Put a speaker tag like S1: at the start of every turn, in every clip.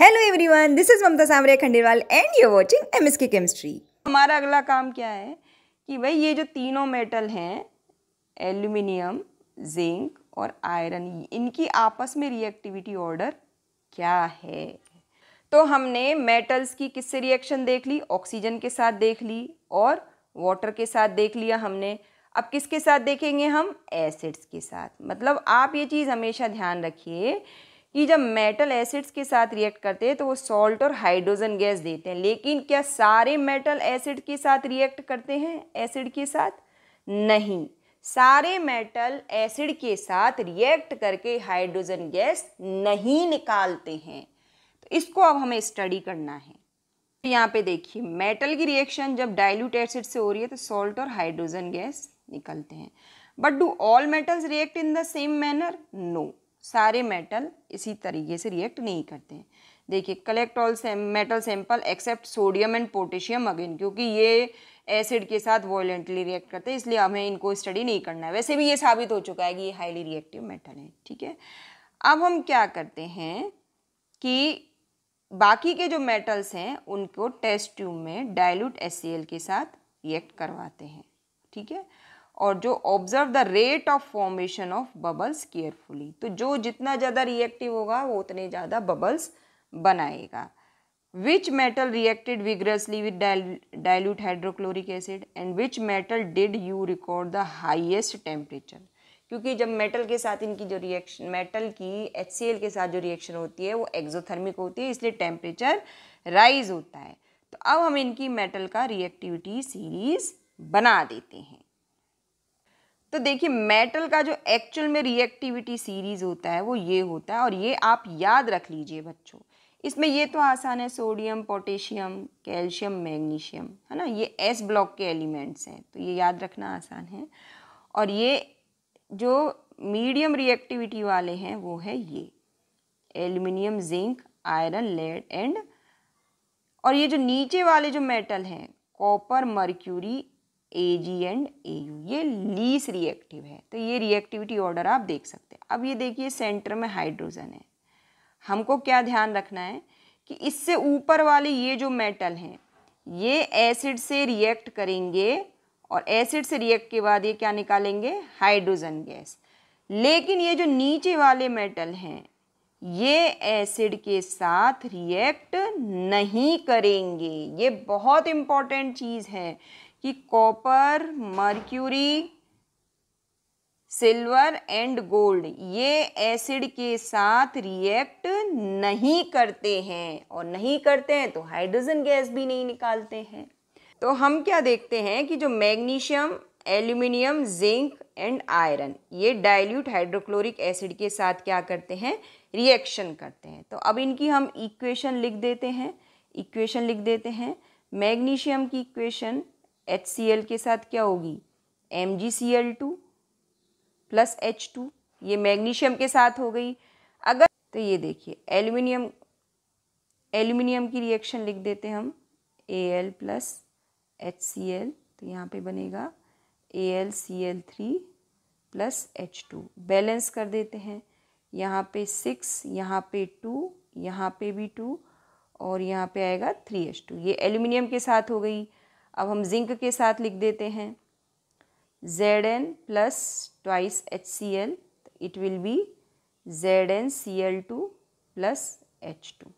S1: hello everyone this is Mamta Samaria Khandelwal and you watching M S chemistry हमारा अगला काम क्या है कि भाई ये जो तीनों मेटल हैं एल्यूमिनियम जिंक और आयरन इनकी आपस में रिएक्टिविटी ऑर्डर क्या है तो हमने मेटल्स की किससे रिएक्शन देख ली ऑक्सीजन के साथ देख ली और वाटर के साथ देख लिया हमने अब किसके साथ देखेंगे हम एसिड्स के साथ मतलब आप ये चीज़ हमेशा ध्यान रखिए कि जब मेटल एसिड्स के साथ रिएक्ट करते हैं तो वो सॉल्ट और हाइड्रोजन गैस देते हैं लेकिन क्या सारे मेटल एसिड के साथ रिएक्ट करते हैं एसिड के साथ नहीं सारे मेटल एसिड के साथ रिएक्ट करके हाइड्रोजन गैस नहीं निकालते हैं तो इसको अब हमें स्टडी करना है तो यहाँ पे देखिए मेटल की रिएक्शन जब डाइल्यूट एसिड से हो रही है तो सॉल्ट और हाइड्रोजन गैस निकलते हैं but do all metals react in the same manner no सारे मेटल इसी तरीके से रिएक्ट नहीं करते हैं देखिए collect all same, metal sample except sodium and potassium again क्योंकि ये एसिड के साथ वॉयलेंटली रिएक्ट करते हैं इसलिए हमें इनको स्टडी नहीं करना है वैसे भी ये साबित हो चुका है कि ये हाईली रिएक्टिव मेटल है ठीक है अब हम क्या करते हैं कि बाकी के जो मेटल्स हैं उनको टेस्ट ट्यूब में डायलूट एस के साथ रिएक्ट करवाते हैं ठीक है और जो observe the rate of formation of bubbles carefully तो जो जितना ज़्यादा रिएक्टिव होगा वो उतने ज़्यादा बबल्स बनाएगा which metal reacted vigorously with dilute hydrochloric acid and which metal did you record the highest temperature क्योंकि जब मेटल के साथ इनकी जो रिएक्शन मेटल की एच के साथ जो रिएक्शन होती है वो एक्जोथर्मिक होती है इसलिए टेम्परेचर राइज होता है तो अब हम इनकी मेटल का रिएक्टिविटी सीरीज बना देते हैं तो देखिए मेटल का जो एक्चुअल में रिएक्टिविटी सीरीज होता है वो ये होता है और ये आप याद रख लीजिए बच्चों इसमें ये तो आसान है सोडियम पोटेशियम कैल्शियम मैग्नीशियम है ना ये एस ब्लॉक के एलिमेंट्स हैं तो ये याद रखना आसान है और ये जो मीडियम रिएक्टिविटी वाले हैं वो है ये aluminium zinc iron lead and और ये जो नीचे वाले जो मेटल हैं copper mercury A G and A U ये लीस रिएक्टिव है तो ये रिएक्टिविटी ऑर्डर आप देख सकते हैं अब ये देखिए सेंटर में हाइड्रोजन है हमको क्या ध्यान रखना है कि इससे ऊपर वाले ये जो मेटल हैं ये एसिड से रिएक्ट करेंगे और एसिड से रिएक्ट के बाद ये क्या निकालेंगे हाइड्रोजन गैस लेकिन ये जो नीचे वाले मेटल हैं ये एसिड के साथ रिएक्ट नहीं करेंगे ये बहुत इम्पॉर्टेंट चीज़ है कि copper mercury silver and gold ये एसिड के साथ रिएक्ट नहीं करते हैं और नहीं करते हैं तो हाइड्रोजन गैस भी नहीं निकालते हैं तो हम क्या देखते हैं कि जो magnesium aluminium zinc and iron ये डाइल्यूट हाइड्रोक्लोरिक एसिड के साथ क्या करते हैं रिएक्शन करते हैं तो अब इनकी हम इक्वेशन लिख देते हैं इक्वेशन लिख देते हैं मैग्नीशियम की इक्वेशन एच सी एल के साथ क्या होगी M G C L two plus H two ये मैग्नीशियम के साथ हो गई अगर तो ये देखिए एल्यूमिनियम एल्यूमिनियम की रिएक्शन लिख देते हम A L plus H C L तो यहाँ पे बनेगा A L C L three plus H two balance कर देते हैं यहाँ पे सिक्स यहाँ पे टू यहाँ पे भी टू और यहाँ पे आएगा थ्री एच टू ये एल्यूमिनियम के साथ हो गई अब हम जिंक के साथ लिख देते हैं Z N plus twice H C L it will be Z N C L two plus H two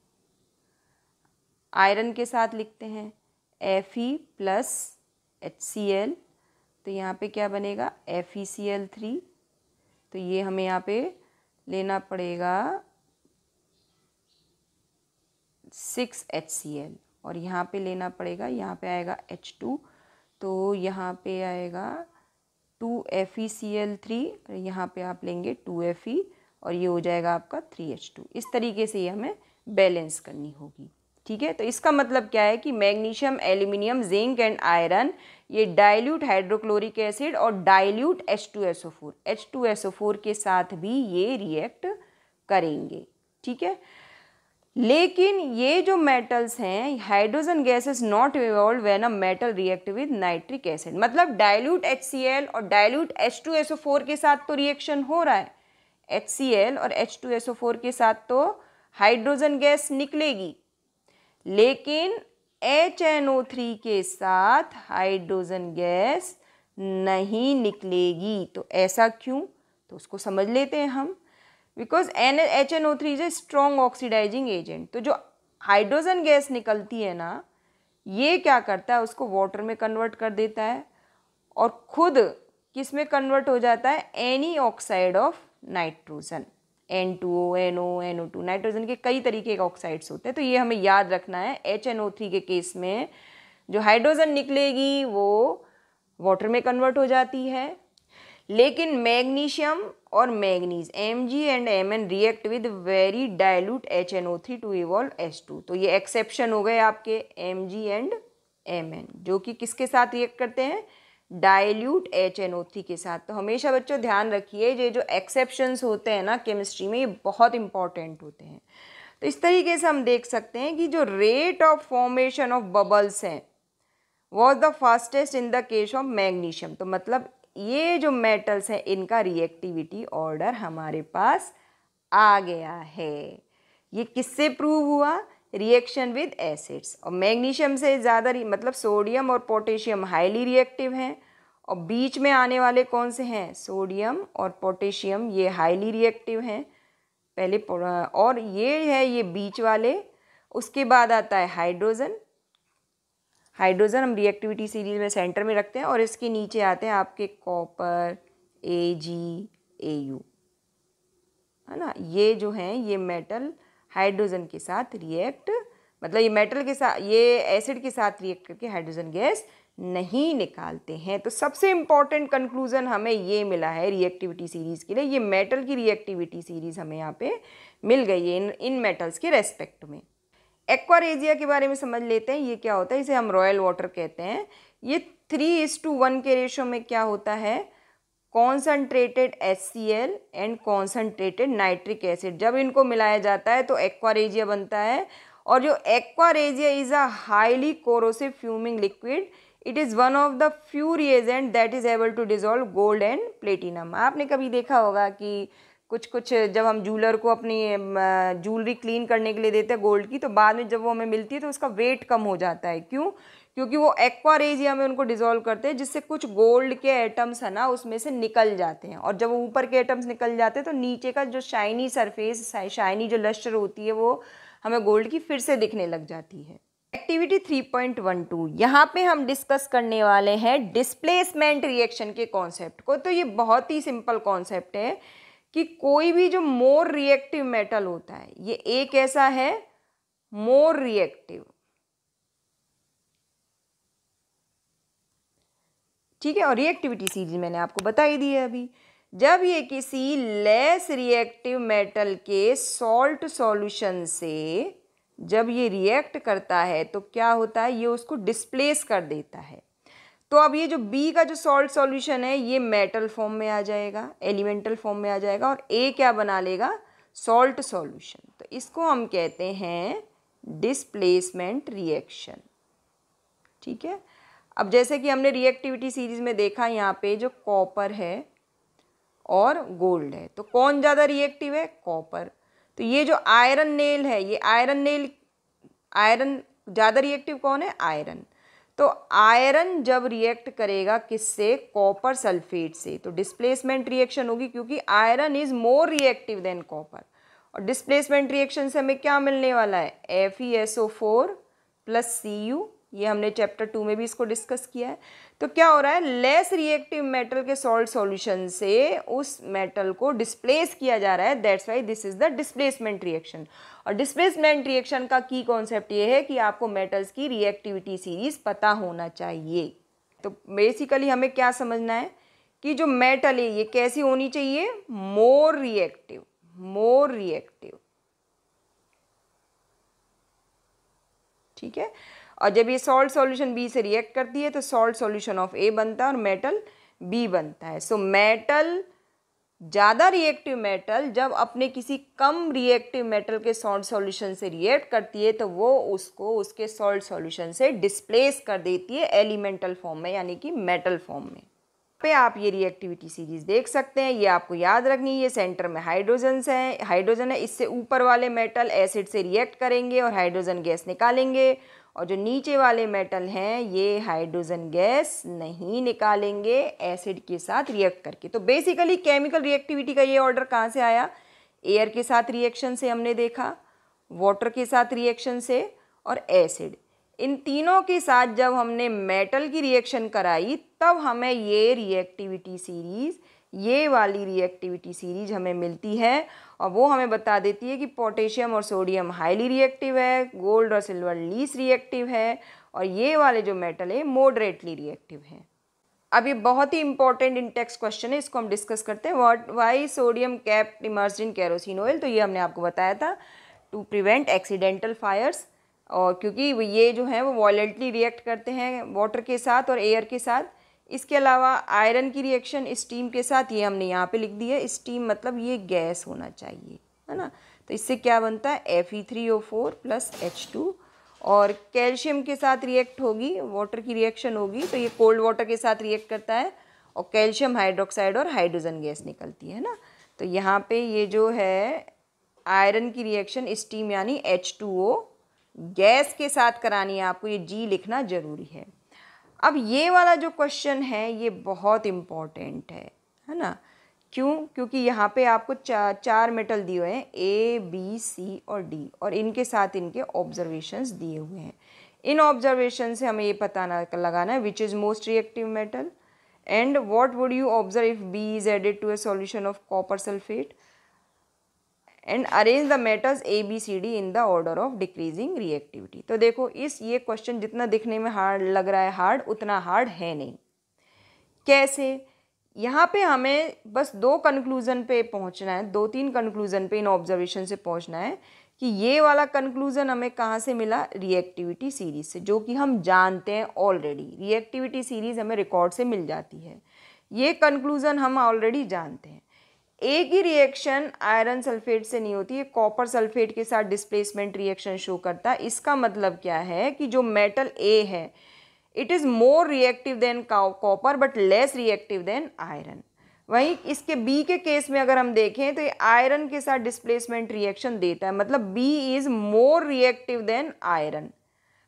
S1: iron के साथ लिखते हैं F E plus H C L तो यहाँ पे क्या बनेगा F E C L three तो ये हमें यहाँ पे लेना पड़ेगा सिक्स एच सी एल और यहाँ पे लेना पड़ेगा यहाँ पे आएगा एच टू तो यहाँ पे आएगा two F E C L three और यहाँ पे आप लेंगे टू एफ ई और ये हो जाएगा आपका थ्री एच टू इस तरीके से ये हमें बैलेंस करनी होगी ठीक है तो इसका मतलब क्या है कि magnesium aluminium zinc and iron ये डाइल्यूट हाइड्रोक्लोरिक एसिड और डाइल्यूट H2SO4 H2SO4 के साथ भी ये रिएक्ट करेंगे ठीक है लेकिन ये जो मेटल्स हैं hydrogen gas is not evolve when a metal react with nitric acid मतलब डायल्यूट एच और डायल्यूट एच के साथ तो रिएक्शन हो रहा है एच और एच के साथ तो हाइड्रोजन गैस निकलेगी लेकिन एच के साथ हाइड्रोजन गैस नहीं निकलेगी तो ऐसा क्यों तो उसको समझ लेते हैं हम because N H N O three is a strong oxidising agent तो जो हाइड्रोजन गैस निकलती है ना ये क्या करता है उसको वाटर में कन्वर्ट कर देता है और खुद किस में कन्वर्ट हो जाता है any oxide of nitrogen N two O N O N O two nitrogen के कई तरीके के ऑक्साइड्स होते हैं तो ये हमें याद रखना है एच एन ओ थ्री के केस में जो हाइड्रोजन निकलेगी वो वाटर में कन्वर्ट हो जाती है लेकिन मैग्नीशियम और manganese M G and M N react with very dilute H N O three to evolve H two तो ये एक्सेप्शन हो गए आपके M G and M N जो कि किसके साथ रिएक्ट करते हैं dilute H N O three के साथ तो हमेशा बच्चों ध्यान रखिए ये जो एक्सेप्शंस होते हैं ना केमिस्ट्री में ये बहुत इंपॉर्टेंट होते हैं तो इस तरीके से हम देख सकते हैं कि जो rate of formation of bubbles हैं was the fastest in the case of magnesium तो मतलब ये जो मेटल्स हैं इनका रिएक्टिविटी ऑर्डर हमारे पास आ गया है ये किससे प्रूव हुआ रिएक्शन विद एसिड्स और मैग्नीशियम से ज़्यादा मतलब सोडियम और पोटेशियम हाईली रिएक्टिव हैं और बीच में आने वाले कौन से हैं सोडियम और पोटेशियम ये हाईली रिएक्टिव हैं पहले और ये है ये बीच वाले उसके बाद आता है हाइड्रोजन हाइड्रोजन हम रिएक्टिविटी सीरीज में सेंटर में रखते हैं और इसके नीचे आते हैं आपके copper A ji A you है ना ये जो हैं ये मेटल हाइड्रोजन के साथ रिएक्ट मतलब ये मेटल के साथ ये एसिड के साथ रिएक्ट करके हाइड्रोजन गैस नहीं निकालते हैं तो सबसे इम्पॉर्टेंट कंक्लूज़न हमें ये मिला है रिएक्टिविटी सीरीज़ के लिए ये मेटल की रिएक्टिविटी सीरीज़ हमें यहाँ पे मिल गई है इन इन मेटल्स के रेस्पेक्ट में एक्वारेजिया के बारे में समझ लेते हैं ये क्या होता है इसे हम रॉयल वाटर कहते हैं ये थ्री इज टू वन के रेशो में क्या होता है concentrated S C L and concentrated nitric acid जब इनको मिलाया जाता है तो एक्वारेजिया बनता है और जो aqua regia is a highly corrosive fuming liquid it is one of the few reagent that is able to dissolve gold and platinum आपने कभी देखा होगा कि कुछ कुछ जब हम जूलर को अपनी जूलरी क्लीन करने के लिए देते हैं गोल्ड की तो बाद में जब वो हमें मिलती है तो उसका वेट कम हो जाता है क्यों क्योंकि वो एक्वा रेजिया में उनको डिजोल्व करते हैं जिससे कुछ गोल्ड के एटम्स है ना उसमें से निकल जाते हैं और जब वो ऊपर के एटम्स निकल जाते हैं तो नीचे का जो शाइनी सरफेस शाइनी जो लश्चर होती है वो हमें गोल्ड की फिर से दिखने लग जाती है एक्टिविटी 3.12 पॉइंट वन टू यहाँ पर हम डिस्कस करने वाले हैं डिस्प्लेसमेंट रिएक्शन के कॉन्सेप्ट को तो ये बहुत ही सिंपल कॉन्सेप्ट है कि कोई भी जो मोर रिएक्टिव मेटल होता है ये एक ऐसा है मोर रिएक्टिव ठीक है और रिएक्टिविटी सीरीज मैंने आपको बता ही दी है अभी जब ये किसी लेस रिएक्टिव मेटल के सॉल्ट सॉल्यूशन से जब ये रिएक्ट करता है तो क्या होता है ये उसको डिस्प्लेस कर देता है तो अब ये जो बी का जो सॉल्ट सॉल्यूशन है ये मेटल फॉर्म में आ जाएगा एलिमेंटल फॉर्म में आ जाएगा और ए क्या बना लेगा सॉल्ट सॉल्यूशन तो इसको हम कहते हैं डिस्प्लेसमेंट रिएक्शन ठीक है अब जैसे कि हमने रिएक्टिविटी सीरीज में देखा यहाँ पे जो कॉपर है और गोल्ड है तो कौन ज़्यादा रिएक्टिव है कॉपर तो ये जो आयरन नेल है ये आयरन नेल आयरन ज़्यादा रिएक्टिव कौन है आयरन तो आयरन जब रिएक्ट करेगा किससे कॉपर सल्फेट से तो डिस्प्लेसमेंट रिएक्शन होगी क्योंकि iron is more reactive than copper और डिस्प्लेसमेंट रिएक्शन से हमें क्या मिलने वाला है F E S O four plus C U ये हमने चैप्टर टू में भी इसको डिस्कस किया है तो क्या हो रहा है लेस रिएक्टिव मेटल के सॉल्ट सॉल्यूशन से उस मेटल को डिस्प्लेस किया जा रहा है that's why this is the displacement reaction और डिस्प्लेसमेंट रिएक्शन का की कॉन्सेप्ट ये है कि आपको मेटल्स की रिएक्टिविटी सीरीज पता होना चाहिए तो बेसिकली हमें क्या समझना है कि जो मेटल है ये कैसी होनी चाहिए मोर रिएक्टिव मोर रिएक्टिव ठीक है और जब ये सॉल्ट सॉल्यूशन बी से रिएक्ट करती है तो सॉल्ट सॉल्यूशन ऑफ ए बनता है और मेटल बी बनता है सो so, मेटल ज़्यादा रिएक्टिव मेटल जब अपने किसी कम रिएक्टिव मेटल के सॉल्ट सॉल्यूशन से रिएक्ट करती है तो वो उसको उसके सॉल्ट सॉल्यूशन से डिस्प्लेस कर देती है एलिमेंटल फॉर्म में यानी कि मेटल फॉर्म में पे आप ये रिएक्टिविटी सीरीज देख सकते हैं ये आपको याद रखनी है सेंटर में हाइड्रोजन है हाइड्रोजन है इससे ऊपर वाले मेटल एसिड से रिएक्ट करेंगे और हाइड्रोजन गैस निकालेंगे और जो नीचे वाले मेटल हैं ये हाइड्रोजन गैस नहीं निकालेंगे एसिड के साथ रिएक्ट करके तो बेसिकली केमिकल रिएक्टिविटी का ये ऑर्डर कहाँ से आया एयर के साथ रिएक्शन से हमने देखा वाटर के साथ रिएक्शन से और एसिड इन तीनों के साथ जब हमने मेटल की रिएक्शन कराई तब हमें ये रिएक्टिविटी सीरीज़ ये वाली रिएक्टिविटी सीरीज हमें मिलती है और वो हमें बता देती है कि पोटेशियम और सोडियम हाईली रिएक्टिव है गोल्ड और सिल्वर लीस रिएक्टिव है और ये वाले जो मेटल है मोडरेटली रिएक्टिव हैं अब ये बहुत ही इंपॉर्टेंट इंटेक्स क्वेश्चन है इसको हम डिस्कस करते हैं what why sodium kept immerse in kerosene oil तो ये हमने आपको बताया था टू प्रिवेंट एक्सीडेंटल फायर्स और क्योंकि ये जो है वो वॉयलेंटली रिएक्ट करते हैं वाटर के साथ और एयर के साथ इसके अलावा आयरन की रिएक्शन स्टीम के साथ ये हमने यहाँ पे लिख दिया स्टीम मतलब ये गैस होना चाहिए है ना तो इससे क्या बनता है F E three O four plus H two और कैल्शियम के साथ रिएक्ट होगी वाटर की रिएक्शन होगी तो ये कोल्ड वाटर के साथ रिएक्ट करता है और कैल्शियम हाइड्रोक्साइड और हाइड्रोजन गैस निकलती है ना तो यहाँ पे ये जो है आयरन की रिएक्शन स्टीम यानी एच टू ओ गैस के साथ करानी है आपको ये जी लिखना ज़रूरी है अब ये वाला जो क्वेश्चन है ये बहुत इम्पॉर्टेंट है है ना क्यों क्योंकि यहाँ पे आपको चा, चार मेटल दिए हुए हैं ए बी सी और डी और इनके साथ इनके ऑब्जर्वेशंस दिए हुए हैं इन ऑब्जर्वेशन से हमें ये पता लगाना है which is most reactive metal and what would you observe if B is added to a solution of copper sulphate and arrange the metals A B C D in the order of decreasing reactivity तो देखो इस ये question जितना दिखने में hard लग रहा है हार्ड उतना हार्ड है नहीं कैसे यहाँ पे हमें बस दो कंक्लूज़न पे पहुँचना है दो तीन कंक्लूज़न पे इन ऑब्जर्वेशन से पहुँचना है कि ये वाला कंक्लूज़न हमें कहाँ से मिला रिएक्टिविटी सीरीज़ से जो कि हम जानते हैं ऑलरेडी रिएक्टिविटी सीरीज़ हमें रिकॉर्ड से मिल जाती है ये कंक्लूज़न हम ऑलरेडी जानते हैं एक ही रिएक्शन आयरन सल्फेट से नहीं होती है कॉपर सल्फेट के साथ डिस्प्लेसमेंट रिएक्शन शो करता है इसका मतलब क्या है कि जो मेटल ए है it is more reactive than copper but less reactive than iron वहीं इसके बी के केस में अगर हम देखें तो ये आयरन के साथ डिस्प्लेसमेंट रिएक्शन देता है मतलब B is more reactive than iron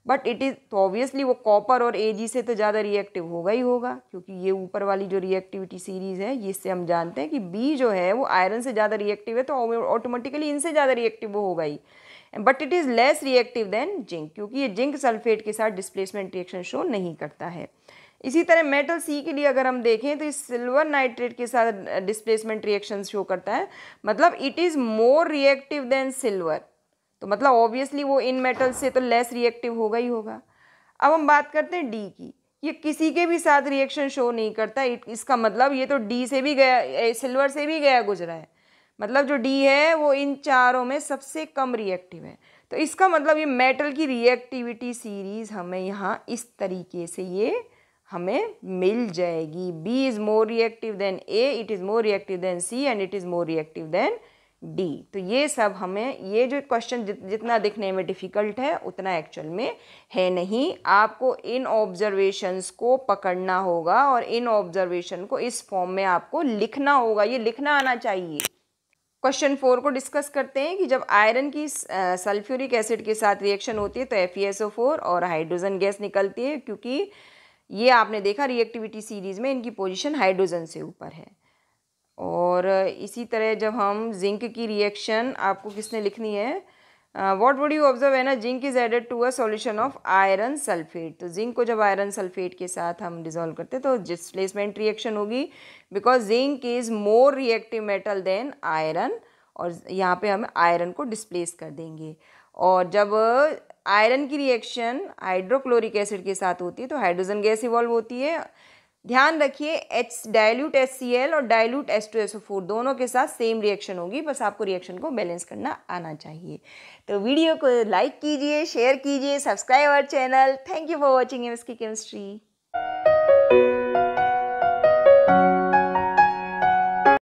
S1: but it is तो ऑब्वियसली वो कॉपर और ए से तो ज़्यादा रिएक्टिव होगा ही होगा क्योंकि ये ऊपर वाली जो रिएक्टिविटी सीरीज़ है इससे हम जानते हैं कि बी जो है वो आयरन से ज़्यादा रिएक्टिव है तो ऑटोमेटिकली इनसे ज़्यादा रिएक्टिव वो होगा ही but it is less reactive than zinc क्योंकि ये जिंक सल्फेट के साथ डिस्प्लेसमेंट रिएक्शन शो नहीं करता है इसी तरह मेटल सी के लिए अगर हम देखें तो इस सिल्वर नाइट्रेट के साथ डिस्प्लेसमेंट रिएक्शन शो करता है मतलब it is more reactive than silver तो मतलब ऑब्वियसली वो इन मेटल से तो लेस रिएक्टिव होगा ही होगा अब हम बात करते हैं डी की ये किसी के भी साथ रिएक्शन शो नहीं करता इसका मतलब ये तो डी से भी गया सिल्वर से भी गया गुजरा है मतलब जो डी है वो इन चारों में सबसे कम रिएक्टिव है तो इसका मतलब ये मेटल की रिएक्टिविटी सीरीज़ हमें यहाँ इस तरीके से ये हमें मिल जाएगी B is more reactive than A it is more reactive than C and it is more reactive than D तो ये सब हमें ये जो क्वेश्चन जित, जितना दिखने में डिफ़िकल्ट है उतना एक्चुअल में है नहीं आपको इन ऑब्जर्वेशंस को पकड़ना होगा और इन ऑब्जर्वेशन को इस फॉर्म में आपको लिखना होगा ये लिखना आना चाहिए क्वेश्चन फोर को डिस्कस करते हैं कि जब आयरन की सल्फ्यूरिक एसिड के साथ रिएक्शन होती है तो एफ e और हाइड्रोजन गैस निकलती है क्योंकि ये आपने देखा रिएक्टिविटी सीरीज़ में इनकी पोजिशन हाइड्रोजन से ऊपर है और इसी तरह जब हम जिंक की रिएक्शन आपको किसने लिखनी है वॉट वुड यू ऑब्जर्व है ना zinc is added to a solution of iron sulphate तो जिंक को जब आयरन सल्फेट के साथ हम डिजोल्व करते हैं तो डिस्प्लेसमेंट रिएक्शन होगी because zinc is more reactive metal than iron और यहाँ पे हम आयरन को डिस्प्लेस कर देंगे और जब आयरन की रिएक्शन हाइड्रोक्लोरिक एसिड के साथ होती है तो हाइड्रोजन गैस इवॉल्व होती है ध्यान रखिए H dilute S C L और dilute S two S O four दोनों के साथ सेम रिएक्शन होगी बस आपको रिएक्शन को बैलेंस करना आना चाहिए तो वीडियो को लाइक कीजिए शेयर कीजिए subscribe our channel thank you for watching M S की केमिस्ट्री